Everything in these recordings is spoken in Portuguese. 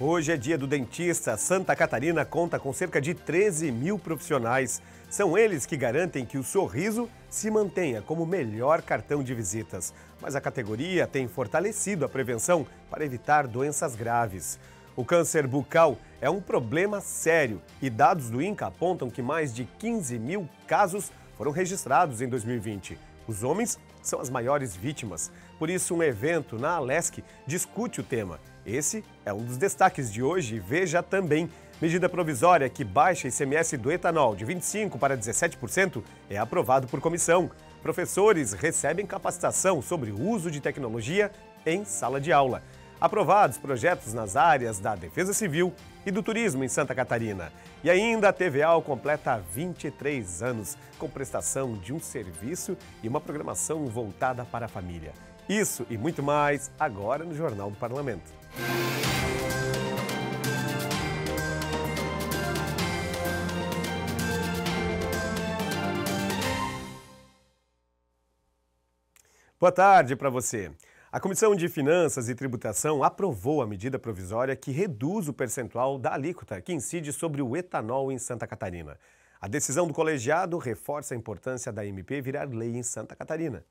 Hoje é dia do dentista. Santa Catarina conta com cerca de 13 mil profissionais. São eles que garantem que o sorriso se mantenha como melhor cartão de visitas. Mas a categoria tem fortalecido a prevenção para evitar doenças graves. O câncer bucal é um problema sério e dados do INCA apontam que mais de 15 mil casos foram registrados em 2020. Os homens são as maiores vítimas. Por isso, um evento na Alesc discute o tema. Esse é um dos destaques de hoje. Veja também. Medida provisória que baixa ICMS do etanol de 25% para 17% é aprovado por comissão. Professores recebem capacitação sobre o uso de tecnologia em sala de aula. Aprovados projetos nas áreas da Defesa Civil e do Turismo em Santa Catarina. E ainda a TVAL completa 23 anos, com prestação de um serviço e uma programação voltada para a família. Isso e muito mais agora no Jornal do Parlamento. Boa tarde para você. A Comissão de Finanças e Tributação aprovou a medida provisória que reduz o percentual da alíquota que incide sobre o etanol em Santa Catarina. A decisão do colegiado reforça a importância da MP virar lei em Santa Catarina.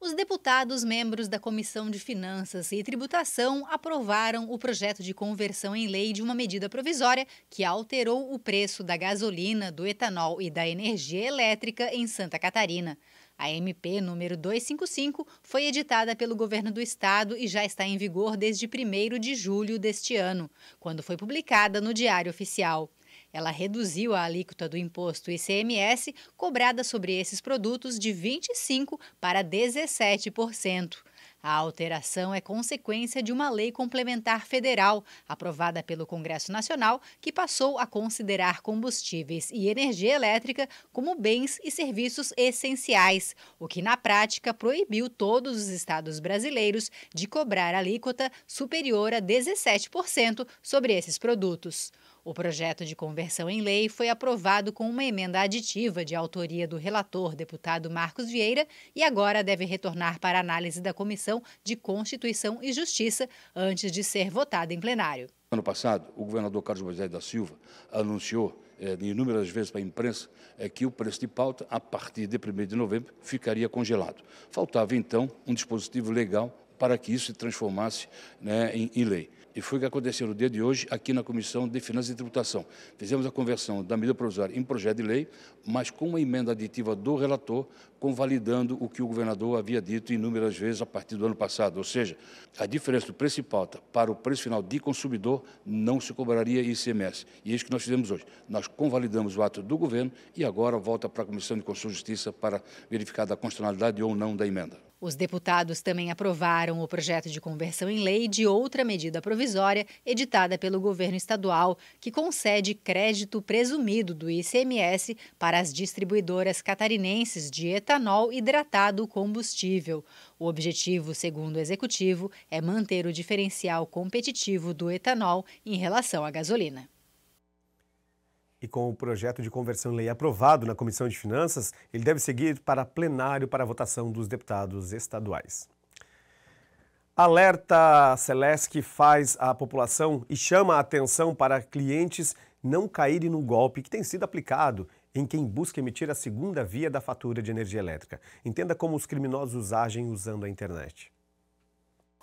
Os deputados membros da Comissão de Finanças e Tributação aprovaram o projeto de conversão em lei de uma medida provisória que alterou o preço da gasolina, do etanol e da energia elétrica em Santa Catarina. A MP número 255 foi editada pelo governo do estado e já está em vigor desde 1 de julho deste ano, quando foi publicada no Diário Oficial. Ela reduziu a alíquota do imposto ICMS cobrada sobre esses produtos de 25% para 17%. A alteração é consequência de uma lei complementar federal, aprovada pelo Congresso Nacional, que passou a considerar combustíveis e energia elétrica como bens e serviços essenciais, o que na prática proibiu todos os estados brasileiros de cobrar alíquota superior a 17% sobre esses produtos. O projeto de conversão em lei foi aprovado com uma emenda aditiva de autoria do relator, deputado Marcos Vieira, e agora deve retornar para análise da Comissão de Constituição e Justiça antes de ser votado em plenário. Ano passado, o governador Carlos Moisés da Silva anunciou é, inúmeras vezes para a imprensa é que o preço de pauta, a partir de 1 de novembro, ficaria congelado. Faltava, então, um dispositivo legal para que isso se transformasse né, em, em lei. E foi o que aconteceu no dia de hoje aqui na Comissão de Finanças e Tributação. Fizemos a conversão da medida provisória em projeto de lei, mas com uma emenda aditiva do relator, convalidando o que o governador havia dito inúmeras vezes a partir do ano passado. Ou seja, a diferença do preço pauta para o preço final de consumidor não se cobraria ICMS. E é isso que nós fizemos hoje. Nós convalidamos o ato do governo e agora volta para a Comissão de Constituição e Justiça para verificar a constitucionalidade ou não da emenda. Os deputados também aprovaram o projeto de conversão em lei de outra medida provisória editada pelo governo estadual, que concede crédito presumido do ICMS para as distribuidoras catarinenses de etanol hidratado combustível. O objetivo, segundo o executivo, é manter o diferencial competitivo do etanol em relação à gasolina. E com o projeto de conversão em lei aprovado na Comissão de Finanças, ele deve seguir para plenário para a votação dos deputados estaduais. Alerta Celesc faz a população e chama a atenção para clientes não caírem no golpe que tem sido aplicado em quem busca emitir a segunda via da fatura de energia elétrica. Entenda como os criminosos agem usando a internet.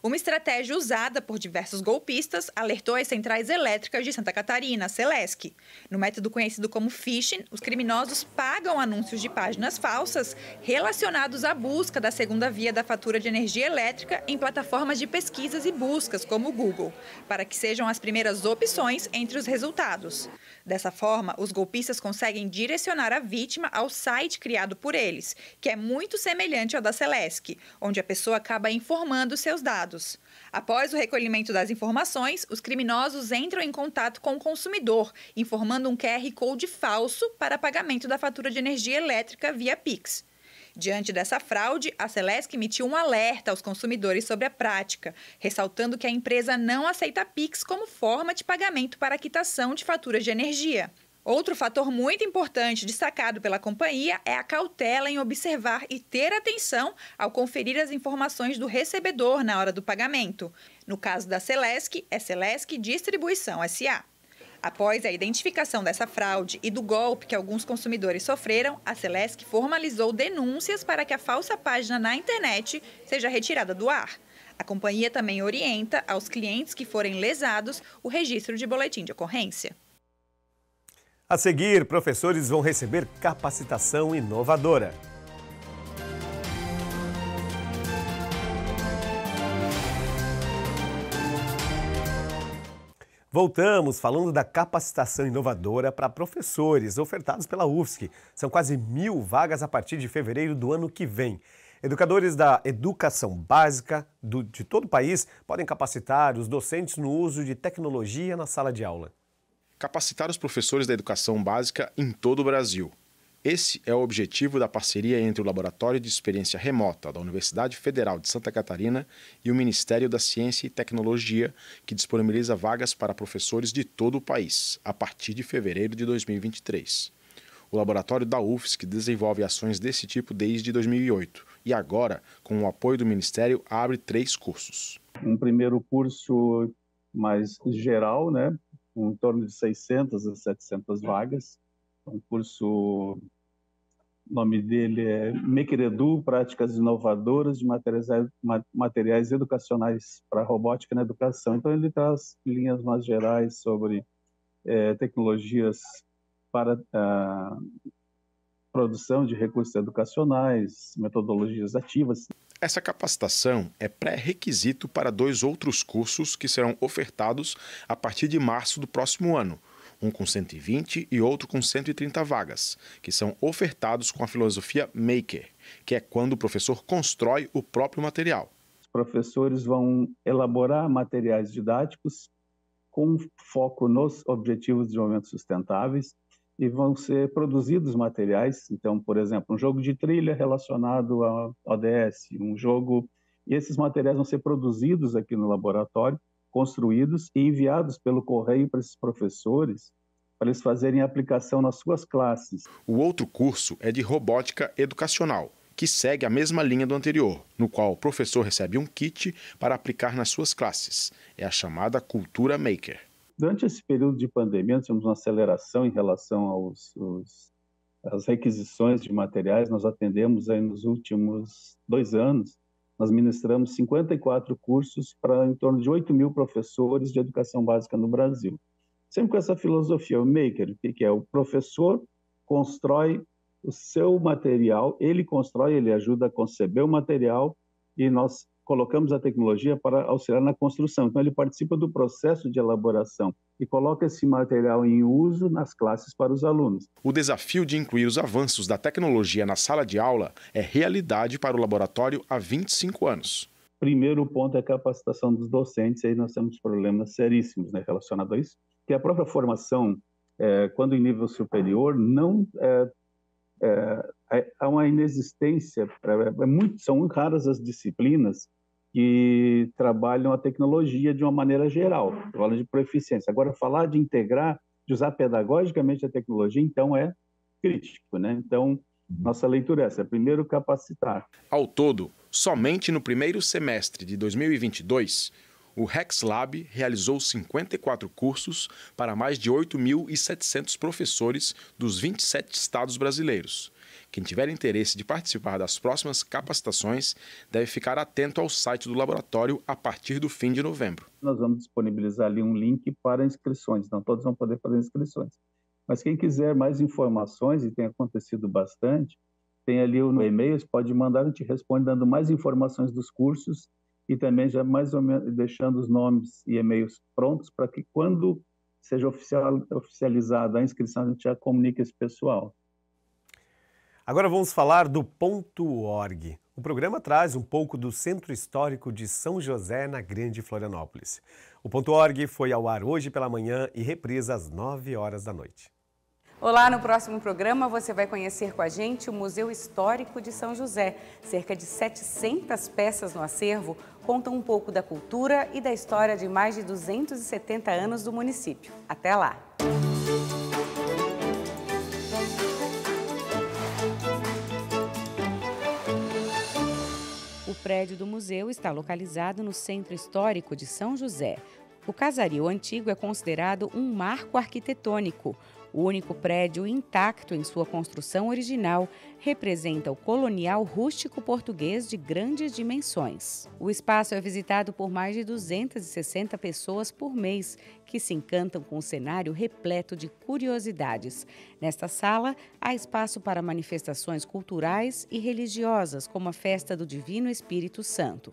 Uma estratégia usada por diversos golpistas alertou as centrais elétricas de Santa Catarina, Celesc. No método conhecido como phishing, os criminosos pagam anúncios de páginas falsas relacionados à busca da segunda via da fatura de energia elétrica em plataformas de pesquisas e buscas, como o Google, para que sejam as primeiras opções entre os resultados. Dessa forma, os golpistas conseguem direcionar a vítima ao site criado por eles, que é muito semelhante ao da Celesc, onde a pessoa acaba informando seus dados dados. Após o recolhimento das informações, os criminosos entram em contato com o consumidor, informando um QR Code falso para pagamento da fatura de energia elétrica via Pix. Diante dessa fraude, a Celesc emitiu um alerta aos consumidores sobre a prática, ressaltando que a empresa não aceita Pix como forma de pagamento para quitação de faturas de energia. Outro fator muito importante destacado pela companhia é a cautela em observar e ter atenção ao conferir as informações do recebedor na hora do pagamento. No caso da Celesc, é Celesc Distribuição SA. Após a identificação dessa fraude e do golpe que alguns consumidores sofreram, a Celesc formalizou denúncias para que a falsa página na internet seja retirada do ar. A companhia também orienta aos clientes que forem lesados o registro de boletim de ocorrência. A seguir, professores vão receber capacitação inovadora. Voltamos falando da capacitação inovadora para professores ofertados pela UFSC. São quase mil vagas a partir de fevereiro do ano que vem. Educadores da educação básica do, de todo o país podem capacitar os docentes no uso de tecnologia na sala de aula capacitar os professores da educação básica em todo o Brasil. Esse é o objetivo da parceria entre o Laboratório de Experiência Remota da Universidade Federal de Santa Catarina e o Ministério da Ciência e Tecnologia, que disponibiliza vagas para professores de todo o país, a partir de fevereiro de 2023. O laboratório da UFSC desenvolve ações desse tipo desde 2008 e agora, com o apoio do Ministério, abre três cursos. Um primeiro curso mais geral, né, com em torno de 600 a 700 é. vagas. Um então, curso, o nome dele é Mequeredu, Práticas Inovadoras de Materiais, materiais Educacionais para Robótica na Educação. Então, ele traz linhas mais gerais sobre é, tecnologias para uh, produção de recursos educacionais, metodologias ativas. Essa capacitação é pré-requisito para dois outros cursos que serão ofertados a partir de março do próximo ano. Um com 120 e outro com 130 vagas, que são ofertados com a filosofia maker, que é quando o professor constrói o próprio material. Os professores vão elaborar materiais didáticos com foco nos objetivos de desenvolvimento sustentáveis, e vão ser produzidos materiais. Então, por exemplo, um jogo de trilha relacionado a ODS, um jogo. E esses materiais vão ser produzidos aqui no laboratório, construídos e enviados pelo correio para esses professores, para eles fazerem aplicação nas suas classes. O outro curso é de robótica educacional, que segue a mesma linha do anterior, no qual o professor recebe um kit para aplicar nas suas classes. É a chamada Cultura Maker. Durante esse período de pandemia, nós tivemos uma aceleração em relação aos, aos as requisições de materiais, nós atendemos aí nos últimos dois anos, nós ministramos 54 cursos para em torno de 8 mil professores de educação básica no Brasil. Sempre com essa filosofia, o maker, que é o professor constrói o seu material, ele constrói, ele ajuda a conceber o material e nós colocamos a tecnologia para auxiliar na construção. Então, ele participa do processo de elaboração e coloca esse material em uso nas classes para os alunos. O desafio de incluir os avanços da tecnologia na sala de aula é realidade para o laboratório há 25 anos. Primeiro ponto é a capacitação dos docentes, aí nós temos problemas seríssimos né, relacionados a isso, que a própria formação, é, quando em nível superior, não é, é, é há uma inexistência, é, é muito, são raras as disciplinas que trabalham a tecnologia de uma maneira geral, falando de proficiência. Agora, falar de integrar, de usar pedagogicamente a tecnologia, então é crítico, né? Então, nossa leitura é essa, primeiro capacitar. Ao todo, somente no primeiro semestre de 2022, o RexLab realizou 54 cursos para mais de 8.700 professores dos 27 estados brasileiros, quem tiver interesse de participar das próximas capacitações deve ficar atento ao site do laboratório a partir do fim de novembro. Nós vamos disponibilizar ali um link para inscrições, então todos vão poder fazer inscrições. Mas quem quiser mais informações, e tem acontecido bastante, tem ali o e-mail, pode mandar, a gente responde dando mais informações dos cursos e também já mais ou menos deixando os nomes e e-mails prontos para que quando seja oficial, oficializada a inscrição, a gente já comunique esse pessoal. Agora vamos falar do Ponto Org. O programa traz um pouco do centro histórico de São José, na Grande Florianópolis. O Ponto Org foi ao ar hoje pela manhã e reprisa às 9 horas da noite. Olá, no próximo programa você vai conhecer com a gente o Museu Histórico de São José. Cerca de 700 peças no acervo contam um pouco da cultura e da história de mais de 270 anos do município. Até lá! prédio do museu está localizado no Centro Histórico de São José, o casario antigo é considerado um marco arquitetônico. O único prédio intacto em sua construção original representa o colonial rústico português de grandes dimensões. O espaço é visitado por mais de 260 pessoas por mês que se encantam com o um cenário repleto de curiosidades. Nesta sala, há espaço para manifestações culturais e religiosas, como a festa do Divino Espírito Santo.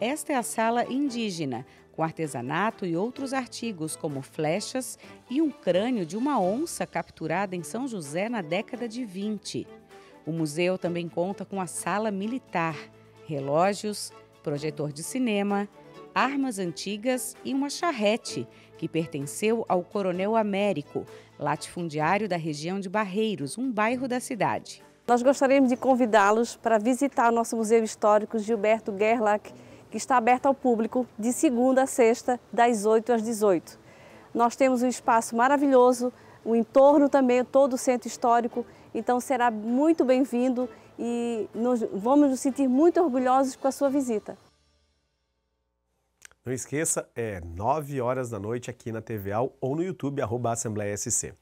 Esta é a sala indígena, com artesanato e outros artigos, como flechas e um crânio de uma onça capturada em São José na década de 20. O museu também conta com a sala militar, relógios, projetor de cinema, armas antigas e uma charrete, que pertenceu ao Coronel Américo, latifundiário da região de Barreiros, um bairro da cidade. Nós gostaríamos de convidá-los para visitar o nosso Museu Histórico Gilberto Gerlach que está aberta ao público de segunda a sexta, das 8 às 18. Nós temos um espaço maravilhoso, o entorno também, todo o centro histórico, então será muito bem-vindo e nos, vamos nos sentir muito orgulhosos com a sua visita. Não esqueça, é 9 horas da noite aqui na TV Al ou no YouTube, arroba Assembleia SC.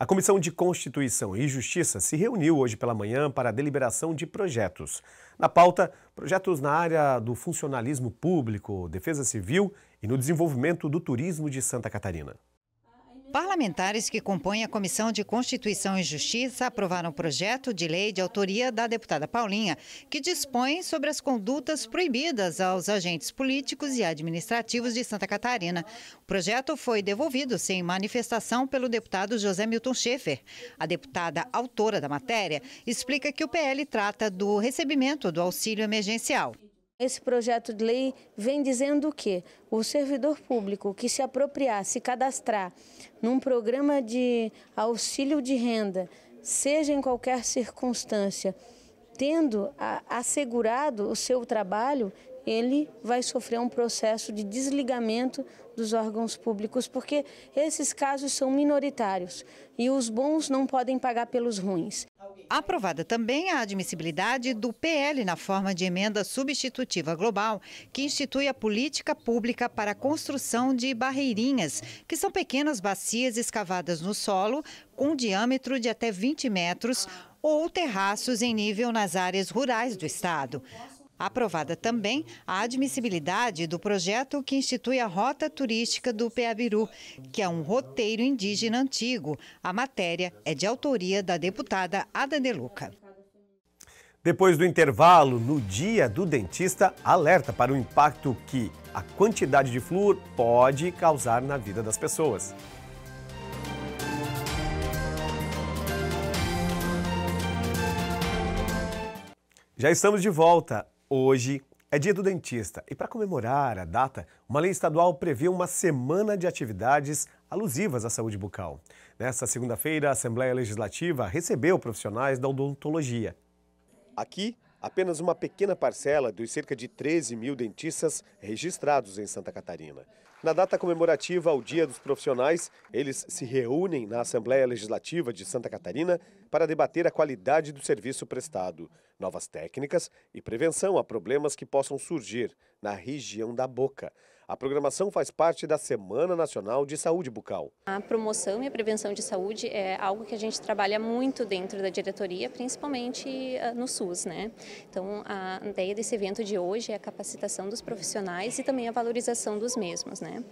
A Comissão de Constituição e Justiça se reuniu hoje pela manhã para a deliberação de projetos. Na pauta, projetos na área do funcionalismo público, defesa civil e no desenvolvimento do turismo de Santa Catarina. Parlamentares que compõem a Comissão de Constituição e Justiça aprovaram o um projeto de lei de autoria da deputada Paulinha, que dispõe sobre as condutas proibidas aos agentes políticos e administrativos de Santa Catarina. O projeto foi devolvido sem manifestação pelo deputado José Milton Schaefer. A deputada autora da matéria explica que o PL trata do recebimento do auxílio emergencial. Esse projeto de lei vem dizendo que o servidor público que se apropriar, se cadastrar num programa de auxílio de renda, seja em qualquer circunstância, tendo assegurado o seu trabalho, ele vai sofrer um processo de desligamento dos órgãos públicos, porque esses casos são minoritários e os bons não podem pagar pelos ruins. Aprovada também a admissibilidade do PL na forma de emenda substitutiva global, que institui a política pública para a construção de barreirinhas, que são pequenas bacias escavadas no solo com um diâmetro de até 20 metros ou terraços em nível nas áreas rurais do estado. Aprovada também a admissibilidade do projeto que institui a Rota Turística do Peabiru, que é um roteiro indígena antigo. A matéria é de autoria da deputada Ada Deluca. Depois do intervalo, no dia do dentista, alerta para o impacto que a quantidade de flúor pode causar na vida das pessoas. Já estamos de volta. Hoje é dia do dentista e, para comemorar a data, uma lei estadual prevê uma semana de atividades alusivas à saúde bucal. Nesta segunda-feira, a Assembleia Legislativa recebeu profissionais da odontologia. Aqui, apenas uma pequena parcela dos cerca de 13 mil dentistas registrados em Santa Catarina. Na data comemorativa ao Dia dos Profissionais, eles se reúnem na Assembleia Legislativa de Santa Catarina para debater a qualidade do serviço prestado, novas técnicas e prevenção a problemas que possam surgir na região da boca. A programação faz parte da Semana Nacional de Saúde Bucal. A promoção e a prevenção de saúde é algo que a gente trabalha muito dentro da diretoria, principalmente eh, no SUS. Né? Então, a ideia desse evento de hoje é a capacitação dos profissionais e também a valorização dos mesmos. Né?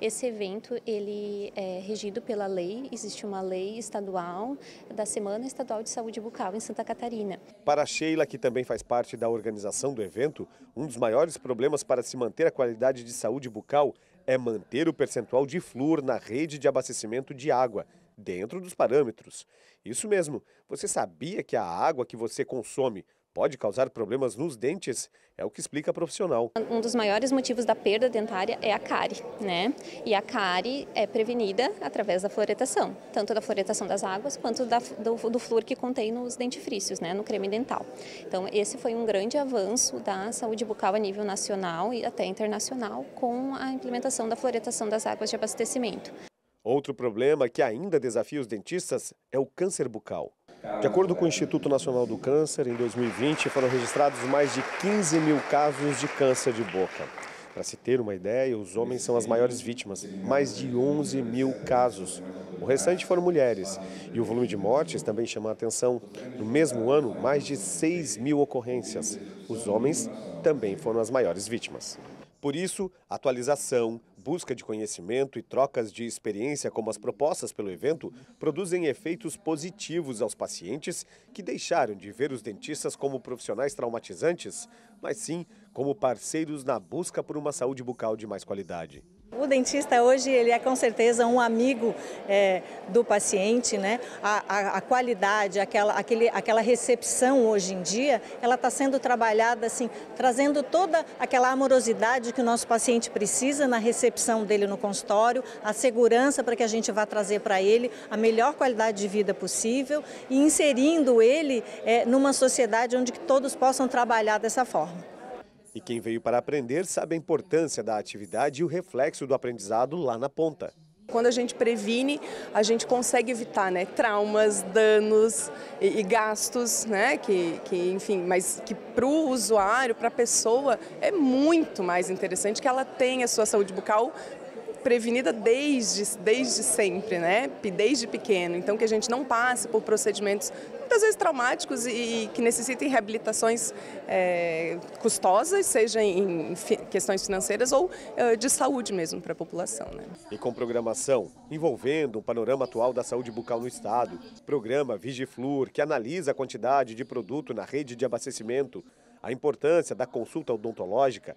Esse evento ele é regido pela lei, existe uma lei estadual da Semana Estadual de Saúde Bucal em Santa Catarina. Para a Sheila, que também faz parte da organização do evento, um dos maiores problemas para se manter a qualidade de saúde saúde bucal é manter o percentual de flúor na rede de abastecimento de água, dentro dos parâmetros. Isso mesmo, você sabia que a água que você consome pode causar problemas nos dentes, é o que explica a profissional. Um dos maiores motivos da perda dentária é a cárie, né? E a cárie é prevenida através da floretação, tanto da floretação das águas quanto da, do, do flúor que contém nos dentifrícios, né, no creme dental. Então, esse foi um grande avanço da saúde bucal a nível nacional e até internacional com a implementação da floretação das águas de abastecimento. Outro problema que ainda desafia os dentistas é o câncer bucal. De acordo com o Instituto Nacional do Câncer, em 2020 foram registrados mais de 15 mil casos de câncer de boca. Para se ter uma ideia, os homens são as maiores vítimas, mais de 11 mil casos. O restante foram mulheres. E o volume de mortes também chama a atenção. No mesmo ano, mais de 6 mil ocorrências. Os homens também foram as maiores vítimas. Por isso, atualização, Busca de conhecimento e trocas de experiência, como as propostas pelo evento, produzem efeitos positivos aos pacientes que deixaram de ver os dentistas como profissionais traumatizantes, mas sim como parceiros na busca por uma saúde bucal de mais qualidade. O dentista hoje ele é com certeza um amigo é, do paciente, né? A, a, a, qualidade, aquela, aquele, aquela recepção hoje em dia, ela está sendo trabalhada assim, trazendo toda aquela amorosidade que o nosso paciente precisa na recepção dele no consultório, a segurança para que a gente vá trazer para ele a melhor qualidade de vida possível e inserindo ele é, numa sociedade onde todos possam trabalhar dessa forma. E quem veio para aprender sabe a importância da atividade e o reflexo do aprendizado lá na ponta. Quando a gente previne, a gente consegue evitar né, traumas, danos e, e gastos, né, que, que, enfim, mas que para o usuário, para a pessoa, é muito mais interessante que ela tenha a sua saúde bucal prevenida desde, desde sempre, né? desde pequeno. Então, que a gente não passe por procedimentos muitas vezes traumáticos e que necessitem reabilitações é, custosas, seja em questões financeiras ou é, de saúde mesmo para a população. Né? E com programação envolvendo o panorama atual da saúde bucal no estado, programa Vigiflur, que analisa a quantidade de produto na rede de abastecimento, a importância da consulta odontológica,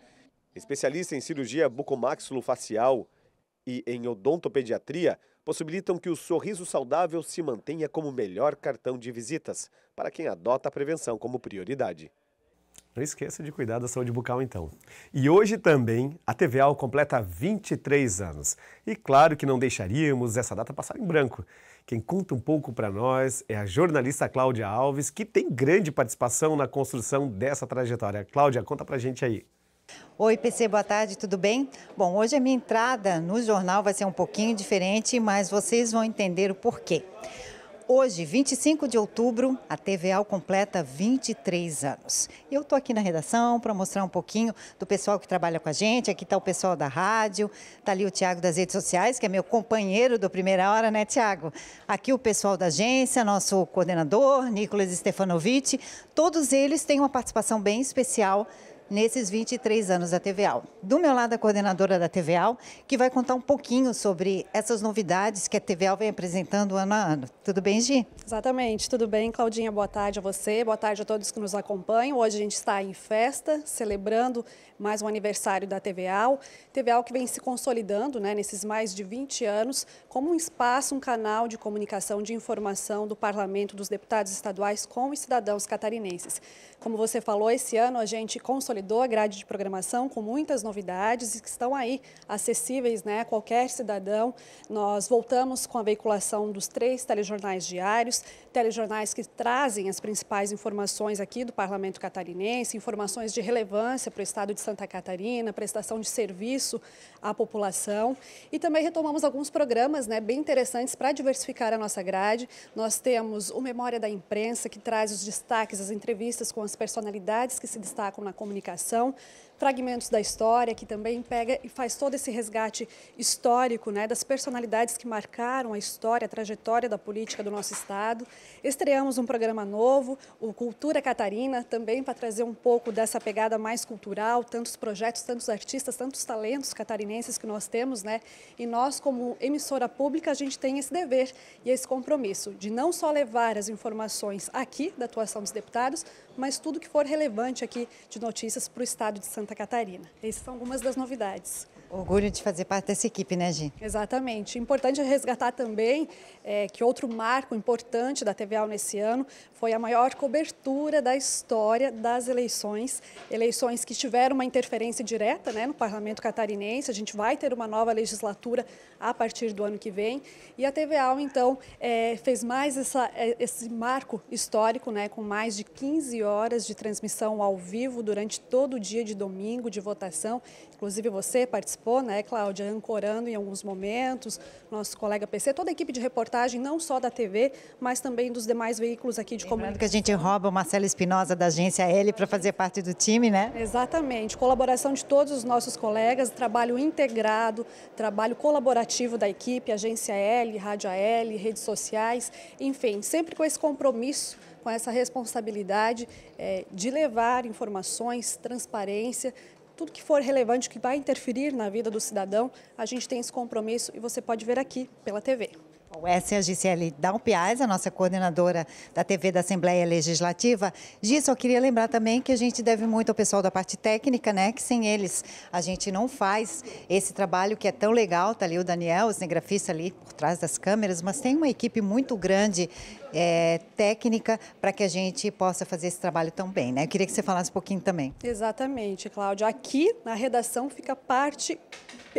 especialista em cirurgia bucomaxilofacial e em odontopediatria, possibilitam que o sorriso saudável se mantenha como melhor cartão de visitas para quem adota a prevenção como prioridade. Não esqueça de cuidar da saúde bucal, então. E hoje também a TVAL completa 23 anos. E claro que não deixaríamos essa data passar em branco. Quem conta um pouco para nós é a jornalista Cláudia Alves, que tem grande participação na construção dessa trajetória. Cláudia, conta a gente aí. Oi, PC, boa tarde, tudo bem? Bom, hoje a minha entrada no jornal vai ser um pouquinho diferente, mas vocês vão entender o porquê. Hoje, 25 de outubro, a TVA completa 23 anos. Eu estou aqui na redação para mostrar um pouquinho do pessoal que trabalha com a gente. Aqui está o pessoal da rádio, está ali o Tiago das redes sociais, que é meu companheiro do Primeira Hora, né, Tiago? Aqui o pessoal da agência, nosso coordenador, Nicolas Stefanovic. Todos eles têm uma participação bem especial nesses 23 anos da TVAL. Do meu lado, a coordenadora da TVAL, que vai contar um pouquinho sobre essas novidades que a TVAL vem apresentando ano a ano. Tudo bem, Gi? Exatamente, tudo bem, Claudinha. Boa tarde a você, boa tarde a todos que nos acompanham. Hoje a gente está em festa, celebrando mais um aniversário da TVAL. TVAL que vem se consolidando né, nesses mais de 20 anos como um espaço, um canal de comunicação, de informação do Parlamento, dos deputados estaduais com os cidadãos catarinenses. Como você falou, esse ano a gente consolidou consolidou a grade de programação com muitas novidades que estão aí acessíveis né, a qualquer cidadão. Nós voltamos com a veiculação dos três telejornais diários, telejornais que trazem as principais informações aqui do Parlamento Catarinense, informações de relevância para o Estado de Santa Catarina, prestação de serviço à população. E também retomamos alguns programas né, bem interessantes para diversificar a nossa grade. Nós temos o Memória da Imprensa, que traz os destaques, as entrevistas com as personalidades que se destacam na comunicação comunicação, fragmentos da história, que também pega e faz todo esse resgate histórico né, das personalidades que marcaram a história, a trajetória da política do nosso Estado. Estreamos um programa novo, o Cultura Catarina, também para trazer um pouco dessa pegada mais cultural, tantos projetos, tantos artistas, tantos talentos catarinenses que nós temos, né? E nós, como emissora pública, a gente tem esse dever e esse compromisso de não só levar as informações aqui da atuação dos deputados, mas tudo que for relevante aqui de notícias para o Estado de Santa Santa Catarina. Essas são algumas das novidades. Orgulho de fazer parte dessa equipe, né, Gi? Exatamente. Importante resgatar também é, que outro marco importante da TVA nesse ano foi a maior cobertura da história das eleições. Eleições que tiveram uma interferência direta né, no parlamento catarinense. A gente vai ter uma nova legislatura a partir do ano que vem. E a TVA, então, é, fez mais essa, é, esse marco histórico, né, com mais de 15 horas de transmissão ao vivo durante todo o dia de domingo de votação Inclusive você participou, né, Cláudia, ancorando em alguns momentos, nosso colega PC, toda a equipe de reportagem, não só da TV, mas também dos demais veículos aqui de Lembrando comunicação. que a gente rouba o Marcelo Espinosa da agência L para fazer parte do time, né? Exatamente. Colaboração de todos os nossos colegas, trabalho integrado, trabalho colaborativo da equipe, agência L, rádio AL, redes sociais, enfim, sempre com esse compromisso com essa responsabilidade é, de levar informações, transparência, tudo que for relevante, que vai interferir na vida do cidadão, a gente tem esse compromisso e você pode ver aqui pela TV. Bom, essa é a Gisele Dalpiaz, a nossa coordenadora da TV da Assembleia Legislativa. Gis, eu queria lembrar também que a gente deve muito ao pessoal da parte técnica, né? Que sem eles a gente não faz esse trabalho que é tão legal. Tá ali o Daniel, o cinegrafista ali por trás das câmeras, mas tem uma equipe muito grande é, técnica para que a gente possa fazer esse trabalho tão bem. Né? Eu queria que você falasse um pouquinho também. Exatamente, Cláudia. Aqui na redação fica parte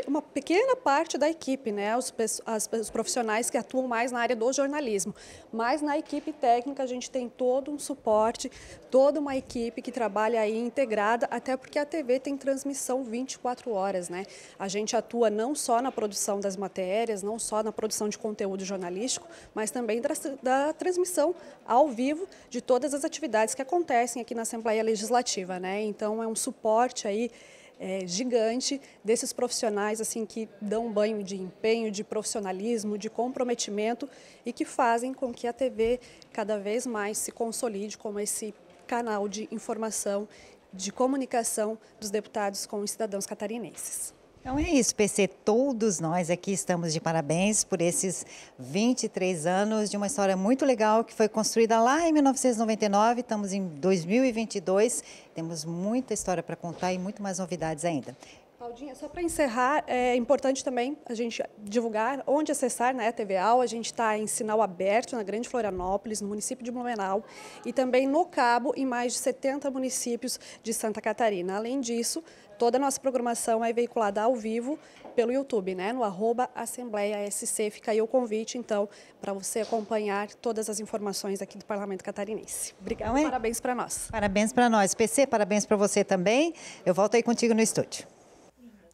uma pequena parte da equipe, né? Os, as, os, profissionais que atuam mais na área do jornalismo. Mas na equipe técnica a gente tem todo um suporte, toda uma equipe que trabalha aí integrada, até porque a TV tem transmissão 24 horas, né? A gente atua não só na produção das matérias, não só na produção de conteúdo jornalístico, mas também da, da transmissão ao vivo de todas as atividades que acontecem aqui na Assembleia Legislativa, né? Então é um suporte aí é, gigante desses profissionais assim que dão um banho de empenho, de profissionalismo, de comprometimento e que fazem com que a TV cada vez mais se consolide como esse canal de informação, de comunicação dos deputados com os cidadãos catarinenses. Então é isso, PC. Todos nós aqui estamos de parabéns por esses 23 anos de uma história muito legal que foi construída lá em 1999. Estamos em 2022. Temos muita história para contar e muito mais novidades ainda. Claudinha, só para encerrar, é importante também a gente divulgar onde acessar né, TV AL. A gente está em sinal aberto na Grande Florianópolis, no município de Blumenau e também no Cabo, em mais de 70 municípios de Santa Catarina. Além disso, Toda a nossa programação é veiculada ao vivo pelo YouTube, né? No arroba Assembleia SC. Fica aí o convite, então, para você acompanhar todas as informações aqui do Parlamento Catarinense. Obrigada. É? Parabéns para nós. Parabéns para nós. PC, parabéns para você também. Eu volto aí contigo no estúdio.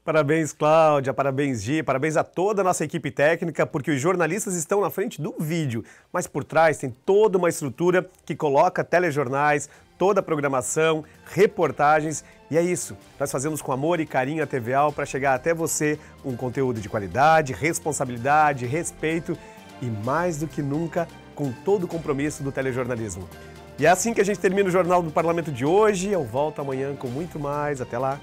Parabéns, Cláudia, parabéns, Gi, parabéns a toda a nossa equipe técnica, porque os jornalistas estão na frente do vídeo, mas por trás tem toda uma estrutura que coloca telejornais, toda a programação, reportagens. E é isso. Nós fazemos com amor e carinho a TVAL para chegar até você um conteúdo de qualidade, responsabilidade, respeito e mais do que nunca com todo o compromisso do telejornalismo. E é assim que a gente termina o Jornal do Parlamento de hoje. Eu volto amanhã com muito mais. Até lá.